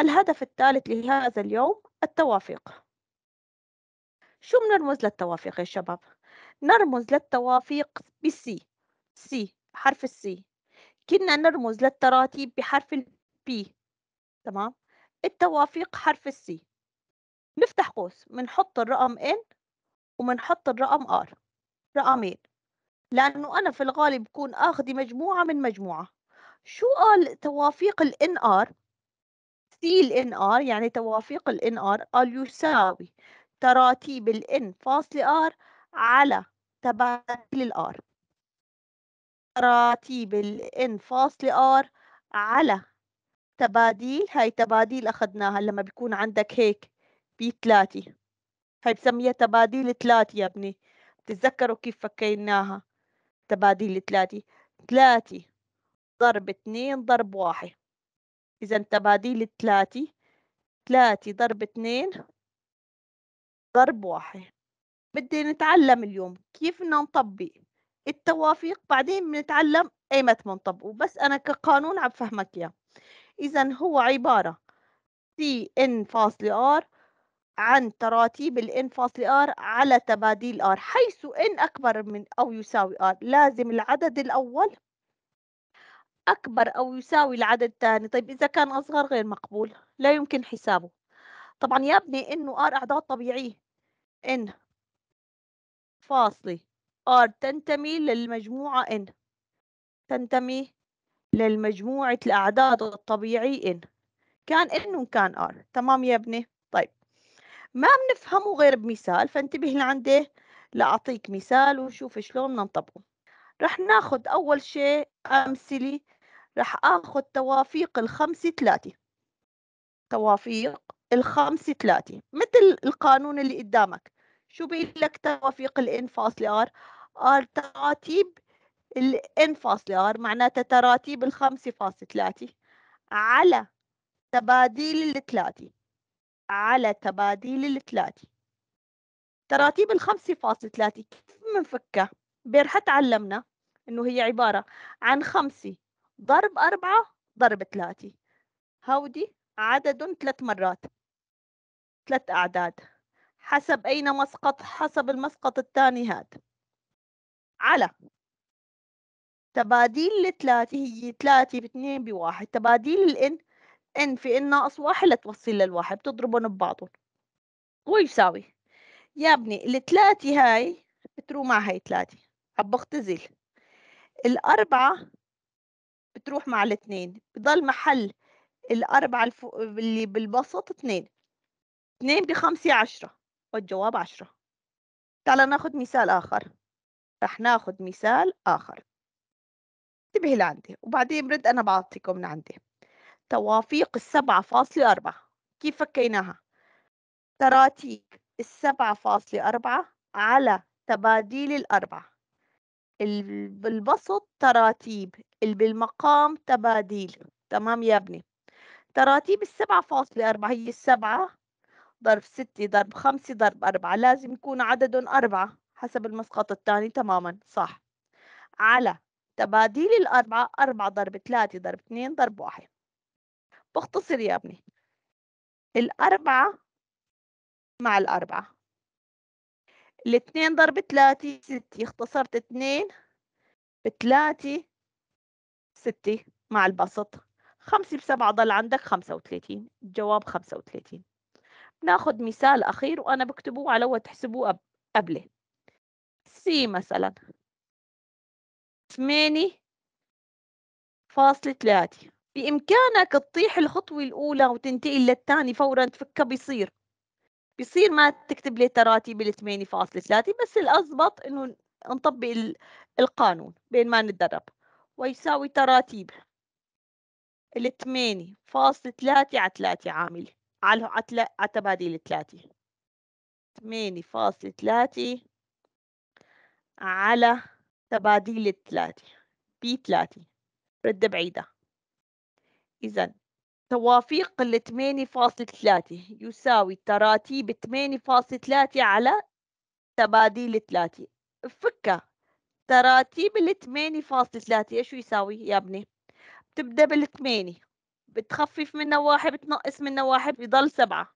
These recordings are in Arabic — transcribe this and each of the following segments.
الهدف الثالث لهذا اليوم التوافيق شو بنرمز للتوافيق يا شباب؟ نرمز للتوافيق بالسي سي حرف السي كنا نرمز للتراتيب بحرف البي تمام التوافيق حرف السي نفتح قوس بنحط الرقم ان وبنحط الرقم ار رقمين لانه انا في الغالب بكون اخذي مجموعه من مجموعه شو قال توافيق الان ار سي ال ار يعني توافيق ال ار قال يساوي تراتيب ال N فاصل ار على تبادل ال R تراتيب ال N فاصل ار على تباديل هاي تباديل أخذناها لما بيكون عندك هيك بي 3 هاي بسميها تباديل 3 يا ابني تتذكروا كيف فكيناها تباديل 3 3 ضرب 2 ضرب 1 إذا تباديل التلاتة تلاتة ضرب اتنين ضرب واحد بدي نتعلم اليوم كيف بدنا نطبق التوافيق بعدين بنتعلم ايمت بنطبقه بس أنا كقانون عم فهمك إياه إذا هو عبارة سي إن فاصلة آر عن تراتيب الان فاصل ار على تباديل ار حيث ان اكبر من او يساوي ار لازم العدد الاول أكبر أو يساوي العدد الثاني طيب إذا كان أصغر غير مقبول لا يمكن حسابه طبعا يبني إنه R أعداد طبيعية إن فاصلة R تنتمي للمجموعة إن تنتمي للمجموعة الأعداد الطبيعي إن كان N وكان R تمام يا ابني طيب ما بنفهمه غير بمثال فانتبه لعنده لأعطيك مثال وشوف شلون ننطبقه رح ناخد أول شيء أمثلة رح آخد توافيق الخمسة ثلاثة توافيق الخمسة ثلاثة مثل القانون اللي قدامك شو بيقول لك توافيق الان فاصلة ار ار تراتيب الان فاصلة ار معناتها تراتيب الخمسة فاصلة ثلاثة على تباديل الثلاثة على تباديل الثلاثة تراتيب الخمسة فاصلة ثلاثة كيف بنفكها؟ امبارح حتعلمنا إنه هي عبارة عن خمسة ضرب أربعة ضرب ثلاثة هودي عدد ثلاث مرات ثلاث أعداد حسب أين مسقط حسب المسقط الثاني هذا على تباديل الثلاثه هي ثلاثة باثنين بواحد تباديل الإن إن في إن ناقص واحد لتوصل للواحد بتضربهم ببعضهم ويساوي يا ابني الثلاثة هاي بتروح مع هاي ثلاثة عم بختزل الأربعة بتروح مع الاتنين بضل محل الأربعة الفو... اللي بالبسط اثنين اثنين بخمسة عشرة والجواب عشرة تعال ناخد مثال آخر رح ناخد مثال آخر انتبهي لعندي وبعدين برد أنا بعطيكم من عندي توافيق السبعة فاصلة أربعة كيف فكيناها تراتيك السبعة فاصلة أربعة على تباديل الأربعة بالبسط تراتيب بالمقام تباديل تمام يا ابني تراتيب السبعة فاصلة أربعة هي السبعة ضرب ستة ضرب خمسة ضرب أربعة لازم يكون عددهم أربعة حسب المسقط الثاني تماما صح على تباديل الأربعة أربعة ضرب ثلاثة ضرب اثنين ضرب واحد باختصر يا ابني الأربعة مع الأربعة الاثنين ضرب ثلاثة ستة اختصرت اثنين بثلاثة ستة مع البسط خمسة بسبعة ضل عندك خمسة وثلاثين الجواب خمسة وثلاثين بناخد مثال أخير وأنا بكتبه على وتحسبوه قبله سي مثلا ثمانية فاصلة ثلاثة بإمكانك تطيح الخطوة الأولى وتنتقل للثاني فورا تفكها بيصير بصير ما تكتب لي تراتيب الثمانية فاصلة ثلاثة بس الأزبط إنه نطبق القانون بين ما نتدرب ويساوي تراتيب الثمانية فاصلة ثلاثة على ثلاثة عامل على على تبادل ثلاثة ثمانية فاصلة ثلاثة على تبادل ثلاثة بثلاثة رد بعيدة إذن توافيق ال 8.3 يساوي تراتيب 8.3 على تباديل 3 فكه تراتيب ال 8.3 ايش يساوي يا ابني؟ بتبدا بال 8 بتخفف منه واحد بتنقص منه واحد بيضل سبعة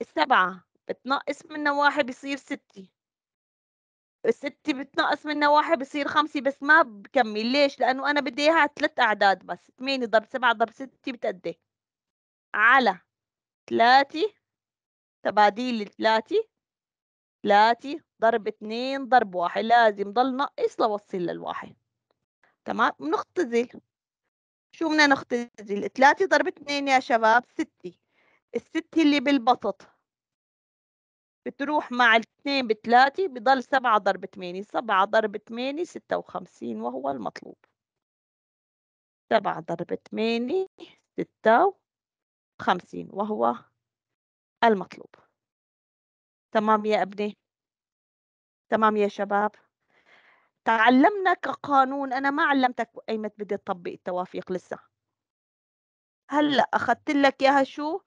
السبعة بتنقص منه واحد بيصير 6 الست بتنقص منها واحد بصير خمسة بس ما بكمل ليش؟ لأنه أنا بدي إياها ثلاث أعداد بس ثمانية ضرب سبعة ضرب ستة بتأدي على ثلاثة تباديل الثلاثة ثلاثة ضرب اثنين ضرب واحد لازم ضل نقص لوصل للواحد تمام بنختزل شو بدنا نختزل ثلاثة ضرب اثنين يا شباب ستة الستة اللي بالبسط بتروح مع الاثنين بثلاثة بضل سبعة ضرب ثمانية سبعة ضرب ثمانية ستة وخمسين وهو المطلوب سبعة ضرب ثمانية ستة وخمسين وهو المطلوب تمام يا ابني تمام يا شباب تعلمنا كقانون انا ما علمتك ايمت بدي تطبق التوافيق لسه هلا اخذت لك اياها شو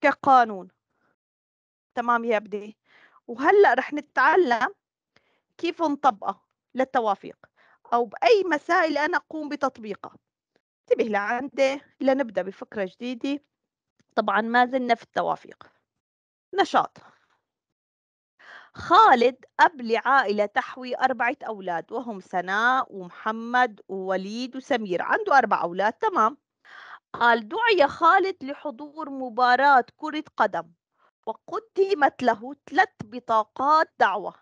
كقانون تمام يا بدي وهلا رح نتعلم كيف نطبقه للتوافيق او باي مسائل انا اقوم بتطبيقها انتبه لعندي لنبدا بفكره جديده طبعا ما زلنا في التوافيق نشاط خالد أب لعائلة تحوي أربعة أولاد وهم سناء ومحمد ووليد وسمير عنده أربع أولاد تمام قال دعي خالد لحضور مباراة كرة قدم وقدمت له ثلاث بطاقات دعوة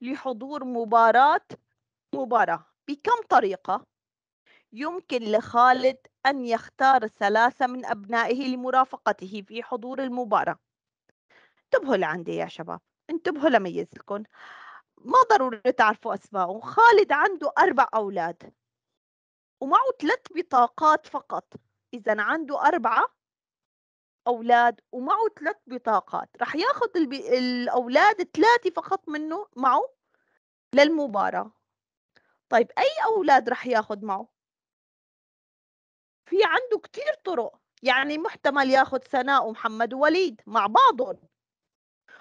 لحضور مباراة مباراة بكم طريقة يمكن لخالد أن يختار ثلاثة من أبنائه لمرافقته في حضور المباراة انتبهوا لعندي يا شباب انتبهوا لميزكم ما ضروري تعرفوا أسمائه خالد عنده أربع أولاد ومعه ثلاث بطاقات فقط إذا عنده أربعة أولاد ومعه ثلاث بطاقات رح ياخذ الب... الأولاد ثلاثة فقط منه معه للمباراة طيب أي أولاد رح ياخذ معه في عنده كثير طرق يعني محتمل ياخذ سناء ومحمد ووليد مع بعضهم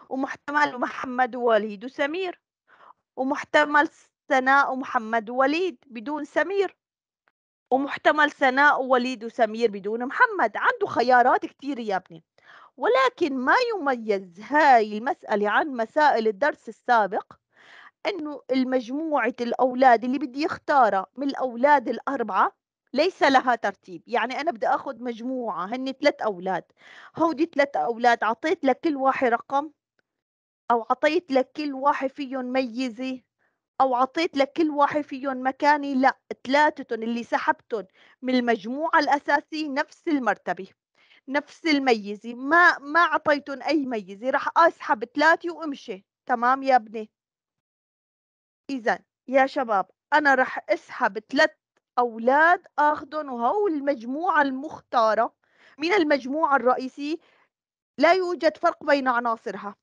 ومحتمل محمد ووليد وسمير ومحتمل سناء ومحمد ووليد بدون سمير ومحتمل سناء ووليد وسمير بدون محمد عنده خيارات كتير يا ابني ولكن ما يميز هاي المسألة عن مسائل الدرس السابق أنه المجموعة الأولاد اللي بدي يختارها من الأولاد الأربعة ليس لها ترتيب يعني أنا بدي أخذ مجموعة هن ثلاث أولاد هودي ثلاث أولاد عطيت لكل واحد رقم أو عطيت لكل واحد فيهم ميزة او عطيت لكل واحد فيهم مكاني لا ثلاثتهم اللي سحبتهم من المجموعه الاساسيه نفس المرتبه نفس الميزه ما ما اعطيتهم اي ميزه راح اسحب ثلاثه وامشي تمام يا ابني اذا يا شباب انا راح اسحب ثلاث اولاد اخذهم وهو المجموعه المختاره من المجموعه الرئيسيه لا يوجد فرق بين عناصرها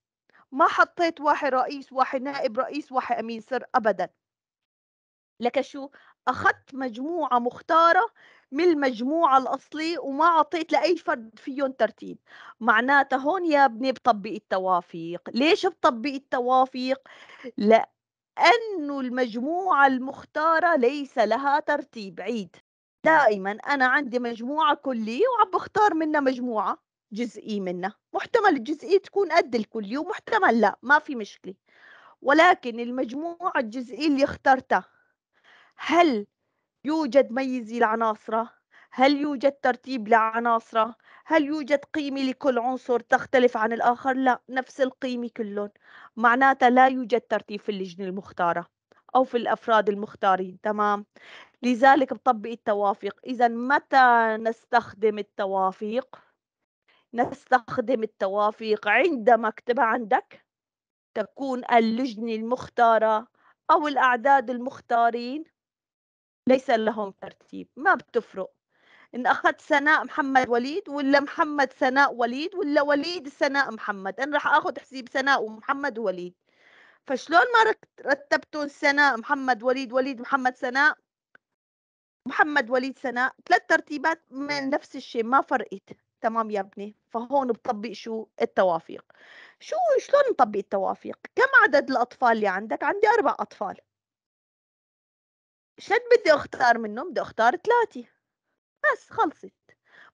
ما حطيت واحد رئيس واحد نائب رئيس واحد امين سر ابدا لك شو اخذت مجموعه مختاره من المجموعة الأصلي وما أعطيت لأي فرد فيهم ترتيب معناتها هون يا ابني بطبق التوافيق ليش بطبق التوافيق؟ لأنه المجموعة المختارة ليس لها ترتيب عيد دائما أنا عندي مجموعة كلية وعم بختار منها مجموعة جزئي منه محتمل الجزئي تكون قد الكلية ومحتمل لا ما في مشكلة ولكن المجموع الجزئي اللي اخترته هل يوجد ميزة لعناصره هل يوجد ترتيب لعناصره هل يوجد قيمة لكل عنصر تختلف عن الآخر؟ لا نفس القيمة كلهم معناتها لا يوجد ترتيب في اللجنة المختارة أو في الأفراد المختارين تمام لذلك بطبق التوافق إذا متى نستخدم التوافق؟ نستخدم التوافيق عند مكتبة عندك تكون اللجنة المختارة أو الأعداد المختارين ليس لهم ترتيب ما بتفرق إن أخذت سناء محمد وليد ولا محمد سناء وليد ولا وليد سناء محمد أنا رح أخذ حسيب سناء ومحمد وليد فشلون ما رتبتون سناء محمد وليد وليد محمد سناء محمد وليد سناء ثلاث ترتيبات من نفس الشيء ما فرقت تمام يا ابني فهون بطبق شو التوافيق شو شلون نطبق التوافيق كم عدد الاطفال اللي عندك عندي اربع اطفال شد بدي اختار منهم بدي اختار ثلاثه بس خلصت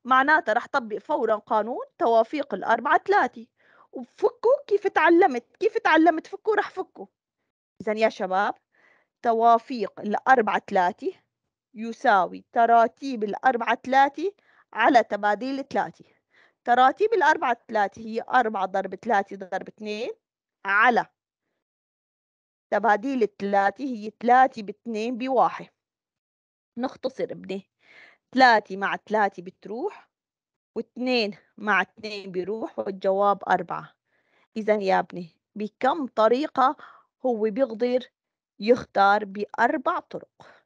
معناتها رح طبق فورا قانون توافيق الاربعه ثلاثه وفكوا كيف تعلمت كيف تعلمت فكوا رح فكوا اذا يا شباب توافيق الاربعه ثلاثه يساوي تراتيب الأربعة ثلاثة على تباديل ثلاثي تراتيب الأربعة ثلاثي هي أربعة ضرب ثلاثي ضرب اثنين على تباديل ثلاثي هي ثلاثي باثنين بواحد نختصر ابني ثلاثي مع ثلاثي بتروح واثنين مع اثنين بيروح والجواب أربعة إذا يا ابني بكم طريقة هو بيقدر يختار بأربع طرق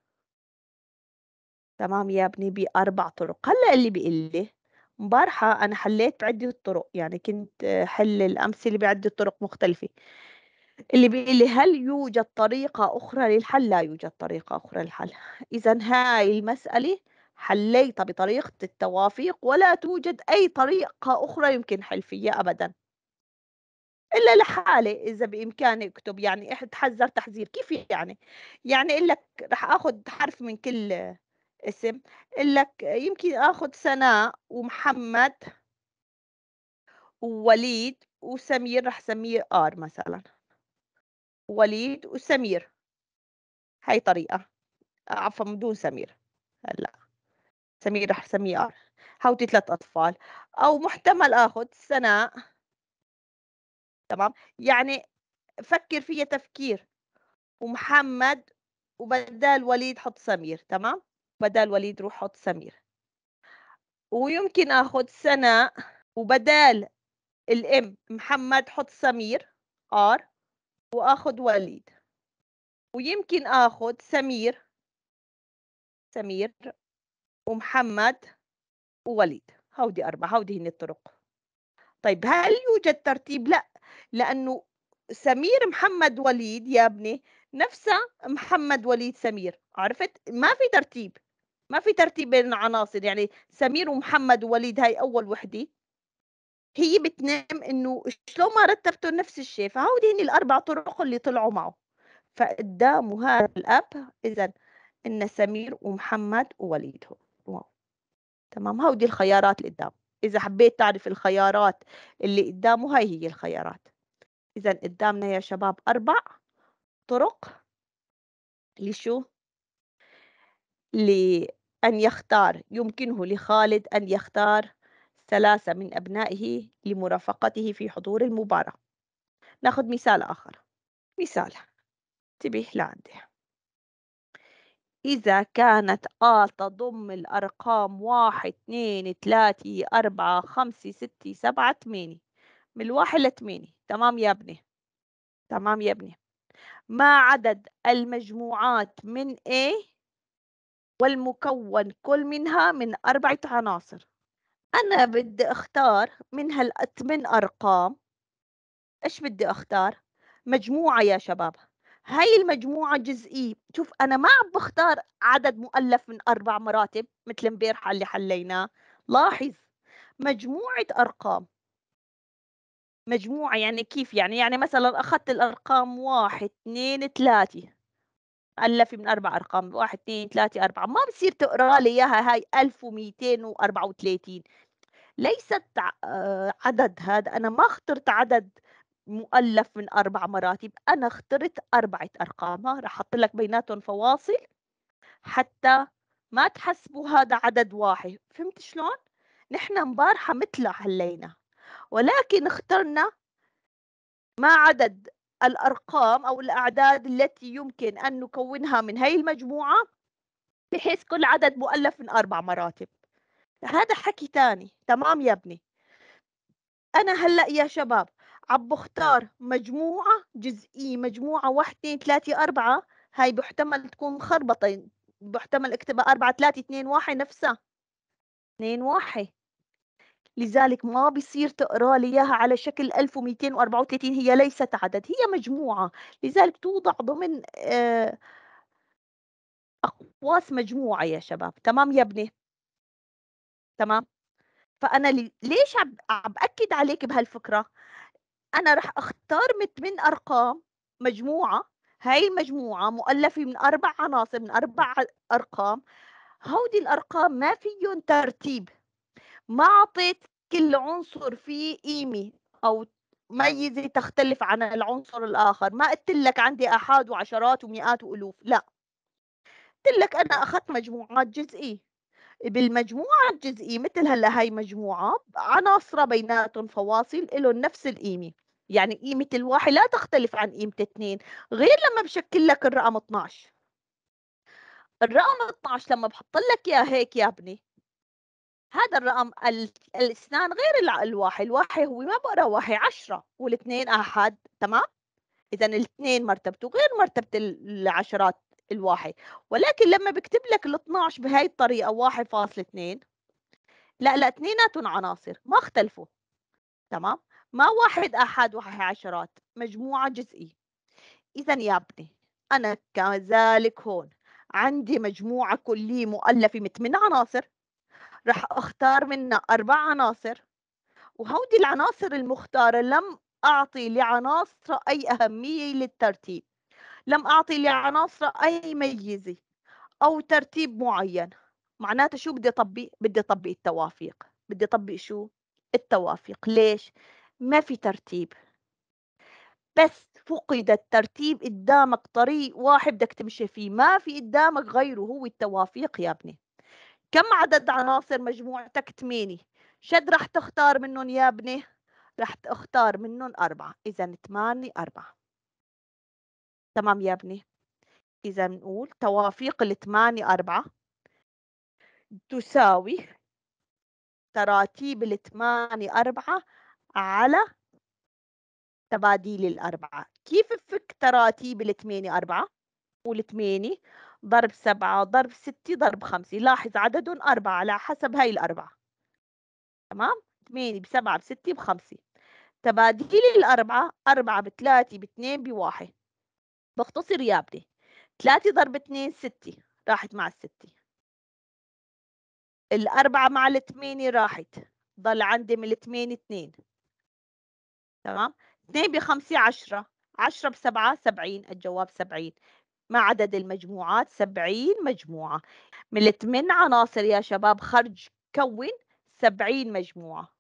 تمام يا ابني بأربع طرق هلأ اللي بيقول لي امبارحة أنا حليت بعدة طرق يعني كنت حل الأمثلة بعدة طرق مختلفة اللي بيقول لي هل يوجد طريقة أخرى للحل؟ لا يوجد طريقة أخرى للحل إذا هاي المسألة حليتها بطريقة التوافيق ولا توجد أي طريقة أخرى يمكن حل فيها أبدا إلا لحالي إذا بإمكاني أكتب يعني أحد حذر تحذير كيف يعني؟ يعني أقول لك رح آخذ حرف من كل اسم قال لك يمكن اخذ سناء ومحمد ووليد وسمير رح سميه ار مثلا وليد وسمير هاي طريقه عفوا بدون سمير هلا سمير رح سميه ار هاوتي ثلاث اطفال او محتمل اخذ سناء تمام يعني فكر فيها تفكير ومحمد وبدال وليد حط سمير تمام بدل وليد روح حط سمير ويمكن اخذ سناء وبدال الام محمد حط سمير ار واخذ وليد ويمكن اخذ سمير سمير ومحمد ووليد هودي أربعة هودي هن الطرق طيب هل يوجد ترتيب لا لأنه سمير محمد وليد يا ابني نفسها محمد وليد سمير عرفت ما في ترتيب ما في ترتيب بين العناصر يعني سمير ومحمد ووليد هاي اول وحده هي بتنام انه شلون ما رتبتوا نفس الشيء فهودي هن الاربع طرق اللي طلعوا معه فقدامه هذا الاب اذا ان سمير ومحمد ووليد هو واو تمام هودي الخيارات اللي قدام اذا حبيت تعرف الخيارات اللي قدامه هاي هي الخيارات اذا قدامنا يا شباب اربع طرق لشو لأن يختار يمكنه لخالد أن يختار ثلاثة من أبنائه لمرافقته في حضور المباراة ناخذ مثال آخر مثال انتبه لعندي إذا كانت آ تضم الأرقام واحد اثنين ثلاثة أربعة خمسة ستة سبعة ثمانية من الواحد لثمانية تمام يا ابني تمام يا ابني ما عدد المجموعات من A والمكون كل منها من أربعة عناصر أنا بدي أختار من هالثمان أرقام إيش بدي أختار؟ مجموعة يا شباب هاي المجموعة جزئية شوف أنا ما عم بختار عدد مؤلف من أربع مراتب مثل امبارح اللي حليناه لاحظ مجموعة أرقام مجموعة يعني كيف يعني يعني مثلا أخذت الأرقام واحد اثنين ثلاثة مؤلفة من أربع أرقام واحد اثنين ثلاثة أربعة ما بصير تقرا لي إياها هاي 1234 ليست آه، عدد هذا أنا ما اخترت عدد مؤلف من أربع مراتب أنا اخترت أربعة أرقام رح أحط لك بيناتهم فواصل حتى ما تحسبوا هذا عدد واحد فهمت شلون؟ نحن مبارحة مثل حلينا ولكن اخترنا ما عدد الأرقام أو الأعداد التي يمكن أن نكونها من هي المجموعة بحيث كل عدد مؤلف من أربع مراتب هذا حكي تاني تمام يا ابني أنا هلأ يا شباب عم بختار مجموعة جزئية مجموعة واحد اثنين ثلاثة أربعة هاي بحتمل تكون مخربطة بحتمل اكتبها أربعة ثلاثة اثنين واحد نفسها اثنين واحد لذلك ما بيصير تقرا لي اياها على شكل 1234 هي ليست عدد هي مجموعه لذلك توضع ضمن آه، اقواس مجموعه يا شباب تمام يا ابني تمام فانا ليش عم باكد عليك بهالفكره انا راح اختار من ارقام مجموعه هاي المجموعه مؤلفه من اربع عناصر من اربع ارقام هودي الارقام ما فيهم ترتيب ما عطيت كل عنصر فيه قيمة أو ميزة تختلف عن العنصر الآخر ما قلت لك عندي آحاد وعشرات ومئات وألوف لا قلت لك أنا أخذت مجموعات جزئية بالمجموعة الجزئية مثل هلا هاي مجموعة عناصرها بيناتهم فواصل لهم نفس القيمة يعني قيمة الواحد لا تختلف عن قيمة اثنين غير لما بشكل لك الرقم 12 الرقم 12 لما بحط لك اياه هيك يا ابني هذا الرقم الاثنان غير الواحي الواحي هو ما بقرا واحي عشرة والاثنين احد تمام اذا الاثنين مرتبته غير مرتبه العشرات الواحي ولكن لما بكتب لك ال 12 بهي الطريقه 1.2 فاصل اثنين لا لا اثنيناتهم عناصر ما اختلفوا تمام ما واحد احد واحد عشرات مجموعه جزئيه اذا يا ابني انا كذلك هون عندي مجموعه كليه مؤلفه من ثمان عناصر راح أختار منها أربع عناصر وهودي العناصر المختارة لم أعطي لعناصر أي أهمية للترتيب لم أعطي لعناصر أي ميزة أو ترتيب معين معناته شو بدي أطبق بدي أطبق التوافيق بدي أطبق شو التوافيق ليش ما في ترتيب بس فقد الترتيب قدامك طريق واحد بدك تمشي فيه ما في قدامك غيره هو التوافيق يا ابني كم عدد عناصر مجموعتك ثمانية شد رح تختار منهم يا ابني رح تختار منهم أربعة إذا ثمانية أربعة تمام يا ابني إذا بنقول توافيق الثمانية أربعة تساوي تراتيب الثمانية أربعة على تباديل الأربعة كيف فك تراتيب الثمانية أربعة؟ والثمانية ضرب سبعة ضرب ستة ضرب خمسة لاحظ عددهم أربعة على حسب هاي الأربعة تمام ثمانية بسبعة بستة بخمسة تباديل الأربعة أربعة بثلاثة باثنين بواحد بختصر يا ابني ثلاثة ضرب اثنين ستة راحت مع الستة الأربعة مع الثمانية راحت ضل عندي من الثمانية اثنين تمام اثنين بخمسة عشرة عشرة بسبعة سبعين الجواب سبعين ما عدد المجموعات سبعين مجموعة من ثمان عناصر يا شباب خرج كون سبعين مجموعة